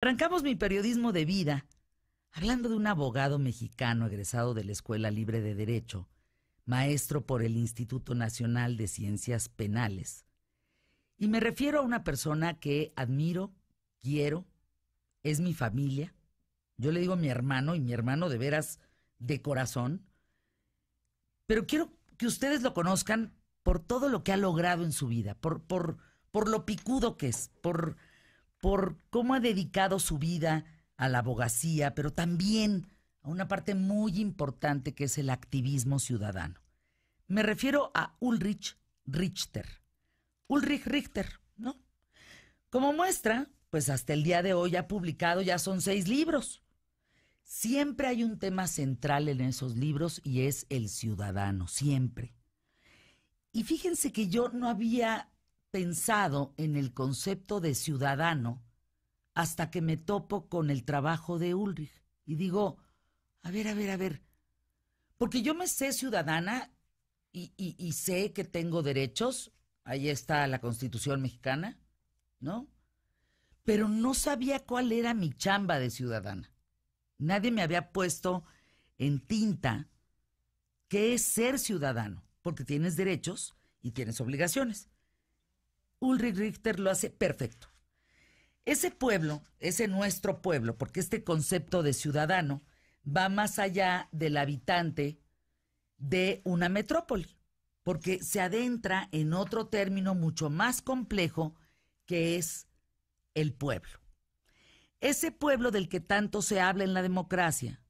Arrancamos mi periodismo de vida hablando de un abogado mexicano egresado de la Escuela Libre de Derecho, maestro por el Instituto Nacional de Ciencias Penales. Y me refiero a una persona que admiro, quiero, es mi familia. Yo le digo mi hermano y mi hermano de veras de corazón. Pero quiero que ustedes lo conozcan por todo lo que ha logrado en su vida, por, por, por lo picudo que es, por por cómo ha dedicado su vida a la abogacía, pero también a una parte muy importante que es el activismo ciudadano. Me refiero a Ulrich Richter. Ulrich Richter, ¿no? Como muestra, pues hasta el día de hoy ha publicado ya son seis libros. Siempre hay un tema central en esos libros y es el ciudadano, siempre. Y fíjense que yo no había pensado en el concepto de ciudadano hasta que me topo con el trabajo de Ulrich y digo, a ver, a ver, a ver, porque yo me sé ciudadana y, sé que tengo derechos, ahí está la Constitución mexicana, ¿no? Pero no sabía cuál era mi chamba de ciudadana. Nadie me había puesto en tinta qué es ser ciudadano, porque tienes derechos y tienes obligaciones. Ulrich Richter lo hace perfecto. Ese pueblo, ese nuestro pueblo, porque este concepto de ciudadano va más allá del habitante de una metrópoli, porque se adentra en otro término mucho más complejo que es el pueblo. Ese pueblo del que tanto se habla en la democracia,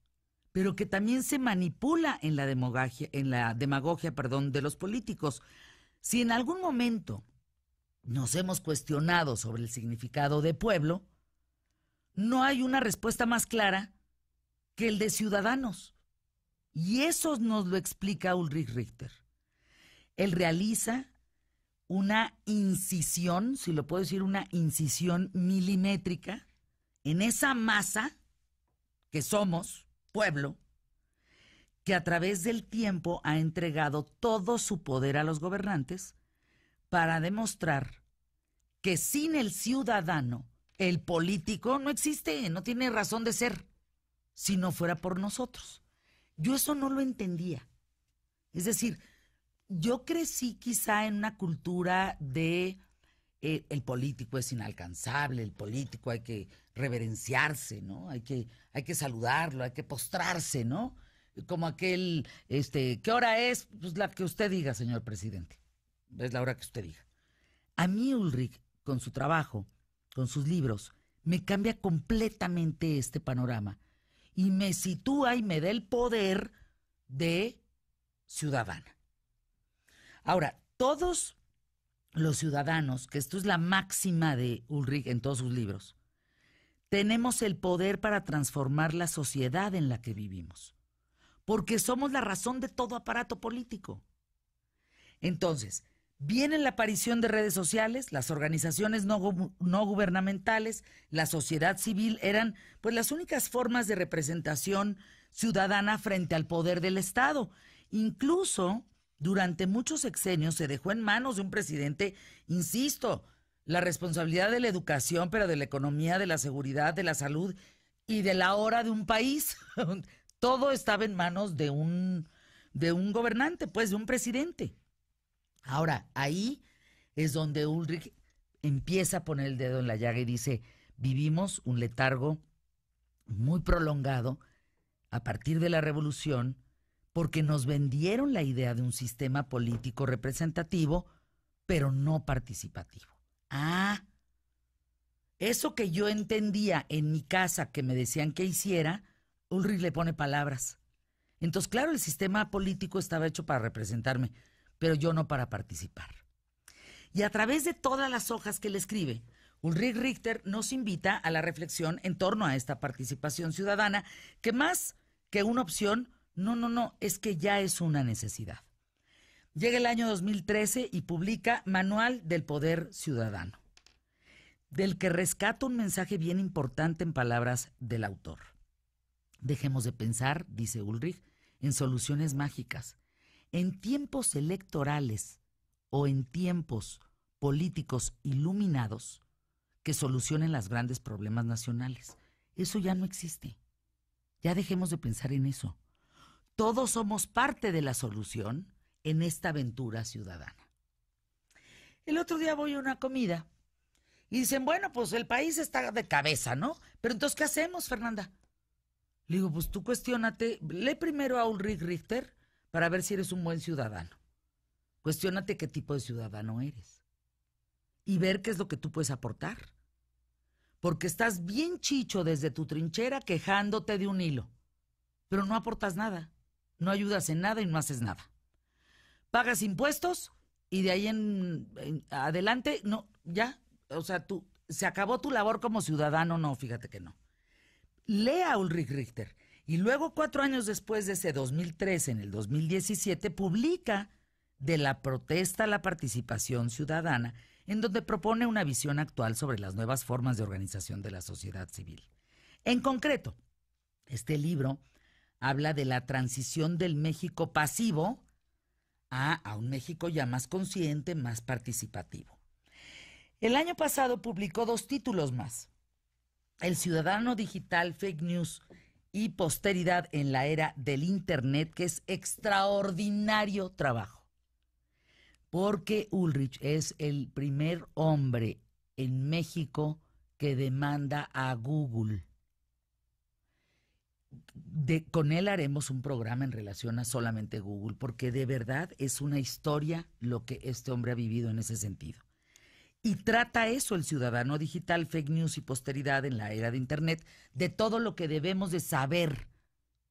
pero que también se manipula en la demagogia, en la demagogia perdón, de los políticos. Si en algún momento nos hemos cuestionado sobre el significado de pueblo, no hay una respuesta más clara que el de ciudadanos. Y eso nos lo explica Ulrich Richter. Él realiza una incisión, si lo puedo decir, una incisión milimétrica en esa masa que somos, pueblo, que a través del tiempo ha entregado todo su poder a los gobernantes para demostrar sin el ciudadano, el político no existe, no tiene razón de ser, si no fuera por nosotros. Yo eso no lo entendía. Es decir, yo crecí quizá en una cultura de eh, el político es inalcanzable, el político hay que reverenciarse, ¿no? Hay que, hay que saludarlo, hay que postrarse, ¿no? Como aquel, este, ¿qué hora es? Pues la que usted diga, señor presidente. Es la hora que usted diga. A mí, Ulrich, con su trabajo, con sus libros, me cambia completamente este panorama y me sitúa y me da el poder de ciudadana. Ahora, todos los ciudadanos, que esto es la máxima de Ulrich en todos sus libros, tenemos el poder para transformar la sociedad en la que vivimos, porque somos la razón de todo aparato político. Entonces, Viene la aparición de redes sociales, las organizaciones no, gubernamentales, la sociedad civil eran pues las únicas formas de representación ciudadana frente al poder del Estado. Incluso durante muchos sexenios se dejó en manos de un presidente, insisto, la responsabilidad de la educación, pero de la economía, de la seguridad, de la salud y de la hora de un país. Todo estaba en manos de un de un gobernante, pues de un presidente. Ahora, ahí es donde Ulrich empieza a poner el dedo en la llaga y dice, vivimos un letargo muy prolongado a partir de la revolución porque nos vendieron la idea de un sistema político representativo, pero no participativo. Ah, eso que yo entendía en mi casa que me decían que hiciera, Ulrich le pone palabras. Entonces, claro, el sistema político estaba hecho para representarme, pero yo no para participar. Y a través de todas las hojas que le escribe, Ulrich Richter nos invita a la reflexión en torno a esta participación ciudadana, que más que una opción, no, no, no, es que ya es una necesidad. Llega el año 2013 y publica Manual del Poder Ciudadano, del que rescata un mensaje bien importante en palabras del autor. Dejemos de pensar, dice Ulrich, en soluciones mágicas en tiempos electorales o en tiempos políticos iluminados que solucionen los grandes problemas nacionales. Eso ya no existe. Ya dejemos de pensar en eso. Todos somos parte de la solución en esta aventura ciudadana. El otro día voy a una comida y dicen, bueno, pues el país está de cabeza, ¿no? Pero entonces, ¿qué hacemos, Fernanda? Le digo, pues tú cuestionate, lee primero a Ulrich Richter para ver si eres un buen ciudadano. Cuestiónate qué tipo de ciudadano eres y ver qué es lo que tú puedes aportar. Porque estás bien chicho desde tu trinchera quejándote de un hilo, pero no aportas nada, no ayudas en nada y no haces nada. Pagas impuestos y de ahí en, adelante, no, ya, o sea, se acabó tu labor como ciudadano, no, fíjate que no. Lea Ulrich Richter y luego, cuatro años después de ese 2013, en el 2017, publica De la protesta a la participación ciudadana, en donde propone una visión actual sobre las nuevas formas de organización de la sociedad civil. En concreto, este libro habla de la transición del México pasivo a, a un México ya más consciente, más participativo. El año pasado publicó dos títulos más. El Ciudadano Digital Fake News y posteridad en la era del Internet, que es extraordinario trabajo. Porque Ulrich es el primer hombre en México que demanda a Google. De, con él haremos un programa en relación a solamente Google, porque de verdad es una historia lo que este hombre ha vivido en ese sentido. Y trata eso el ciudadano digital, fake news y posteridad en la era de Internet, de todo lo que debemos de saber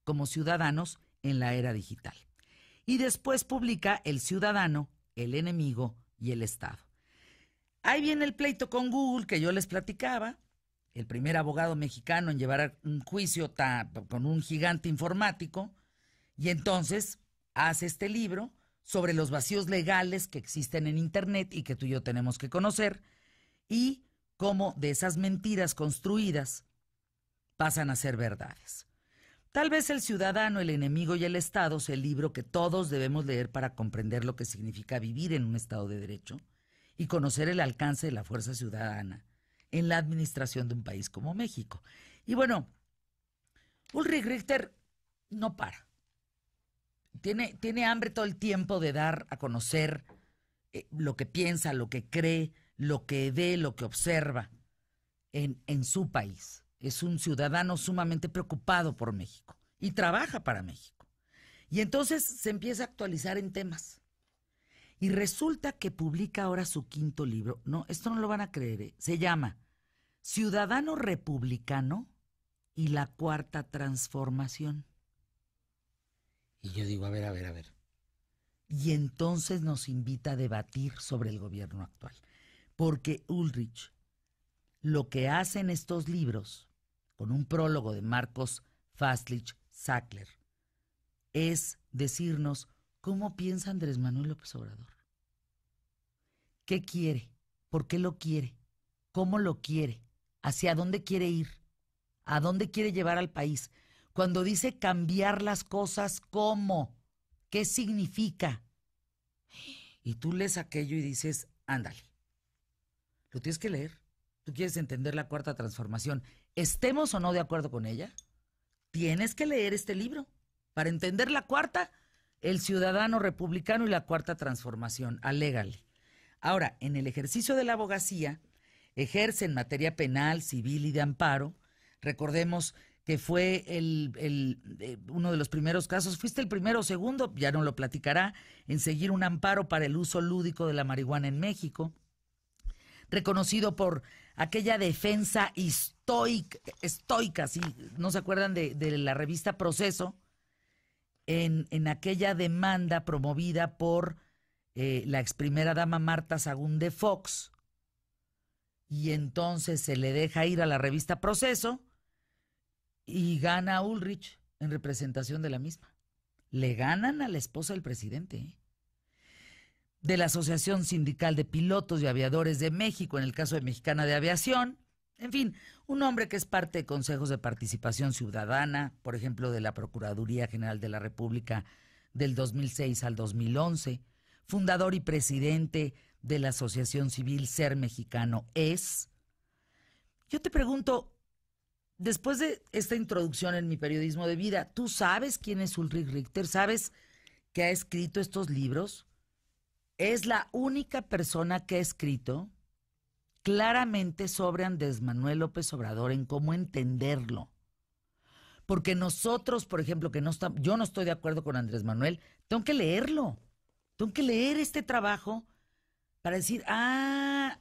como ciudadanos en la era digital. Y después publica El ciudadano, el enemigo y el Estado. Ahí viene el pleito con Google que yo les platicaba, el primer abogado mexicano en llevar un juicio con un gigante informático, y entonces hace este libro sobre los vacíos legales que existen en Internet y que tú y yo tenemos que conocer, y cómo de esas mentiras construidas pasan a ser verdades. Tal vez El Ciudadano, El Enemigo y el Estado es el libro que todos debemos leer para comprender lo que significa vivir en un Estado de Derecho y conocer el alcance de la fuerza ciudadana en la administración de un país como México. Y bueno, Ulrich Richter no para tiene, hambre todo el tiempo de dar a conocer eh, lo que piensa, lo que cree, lo que ve, lo que observa en, en su país. Es un ciudadano sumamente preocupado por México y trabaja para México. Y entonces se empieza a actualizar en temas. Y resulta que publica ahora su quinto libro. No, esto no lo van a creer. ¿eh? Se llama Ciudadano Republicano y la Cuarta Transformación. Y yo digo, a ver, a ver, a ver. Y entonces nos invita a debatir sobre el gobierno actual. Porque Ulrich, lo que hace estos libros, con un prólogo de Marcos Fastlich Sackler, es decirnos cómo piensa Andrés Manuel López Obrador. ¿Qué quiere? ¿Por qué lo quiere? ¿Cómo lo quiere? ¿Hacia dónde quiere ir? ¿A dónde quiere llevar al país? Cuando dice cambiar las cosas, ¿cómo? ¿Qué significa? Y tú lees aquello y dices, ándale. Lo tienes que leer. Tú quieres entender la cuarta transformación. Estemos o no de acuerdo con ella, tienes que leer este libro para entender la cuarta, el ciudadano republicano y la cuarta transformación. Alégale. Ahora, en el ejercicio de la abogacía, ejerce en materia penal, civil y de amparo, recordemos que fue el, eh, uno de los primeros casos. Fuiste el primero o segundo, ya no lo platicará, en seguir un amparo para el uso lúdico de la marihuana en México, reconocido por aquella defensa estoica, si no se acuerdan de, la revista Proceso, en, aquella demanda promovida por eh, la ex primera dama Marta Sagún de Fox, y entonces se le deja ir a la revista Proceso y gana a Ulrich en representación de la misma. Le ganan a la esposa del presidente. ¿eh? De la Asociación Sindical de Pilotos y Aviadores de México, en el caso de Mexicana de Aviación. En fin, un hombre que es parte de consejos de participación ciudadana, por ejemplo, de la Procuraduría General de la República del 2006 al 2011, fundador y presidente de la Asociación Civil Ser Mexicano es. Yo te pregunto, después de esta introducción en mi periodismo de vida, ¿tú sabes quién es Ulrich Richter? ¿Sabes que ha escrito estos libros? Es la única persona que ha escrito claramente sobre Andrés Manuel López Obrador en cómo entenderlo. Porque nosotros, por ejemplo, que no está, yo no estoy de acuerdo con Andrés Manuel, tengo que leerlo. Tengo que leer este trabajo para decir, ah,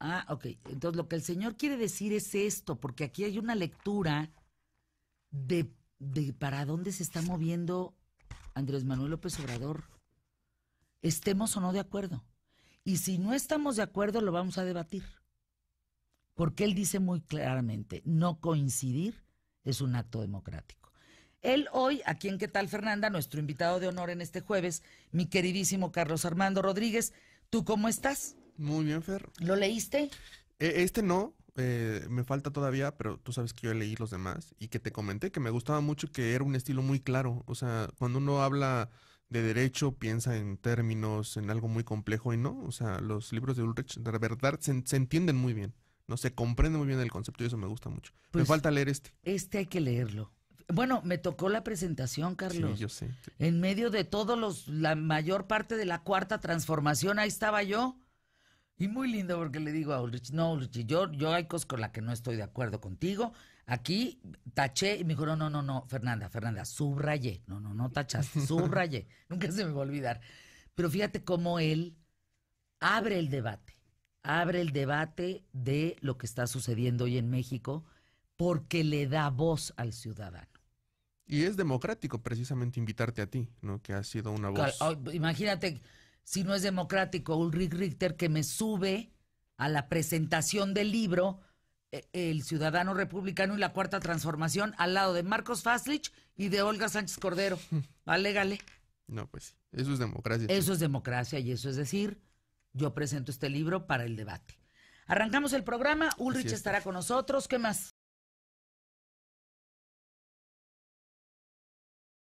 Ah, ok. Entonces lo que el Señor quiere decir es esto, porque aquí hay una lectura de, para dónde se está moviendo Andrés Manuel López Obrador. Estemos o no de acuerdo. Y si no estamos de acuerdo, lo vamos a debatir. Porque él dice muy claramente, no coincidir es un acto democrático. Él hoy, aquí en ¿Qué tal Fernanda? Nuestro invitado de honor en este jueves, mi queridísimo Carlos Armando Rodríguez, ¿tú cómo estás? Muy bien, Fer. ¿Lo leíste? E, este no, eh, me falta todavía, pero tú sabes que yo leí los demás y que te comenté que me gustaba mucho que era un estilo muy claro. O sea, cuando uno habla de derecho piensa en términos, en algo muy complejo y no. O sea, los libros de Ulrich de verdad se, entienden muy bien. No se comprende muy bien el concepto y eso me gusta mucho. me pues, falta leer este. Este hay que leerlo. Bueno, me tocó la presentación, Carlos. Sí, yo sé. En medio de todos los, la mayor parte de la cuarta transformación, ahí estaba yo y muy lindo porque le digo a Ulrich, no, Ulrich, yo, hay cosas con las que no estoy de acuerdo contigo. Aquí taché y me dijo, no, no, no, no, Fernanda, Fernanda, subrayé. No, no, no tachaste, subrayé. Nunca se me va a olvidar. Pero fíjate cómo él abre el debate, abre el debate de lo que está sucediendo hoy en México porque le da voz al ciudadano. Y es democrático precisamente invitarte a ti, ¿no? Que has sido una voz. imagínate si no es democrático, Ulrich Richter, que me sube a la presentación del libro eh, El Ciudadano Republicano y la Cuarta Transformación al lado de Marcos Faslich y de Olga Sánchez Cordero. gale? No, pues eso es democracia. Eso es democracia y eso es decir, yo presento este libro para el debate. Arrancamos el programa, Ulrich estará con nosotros. ¿Qué más?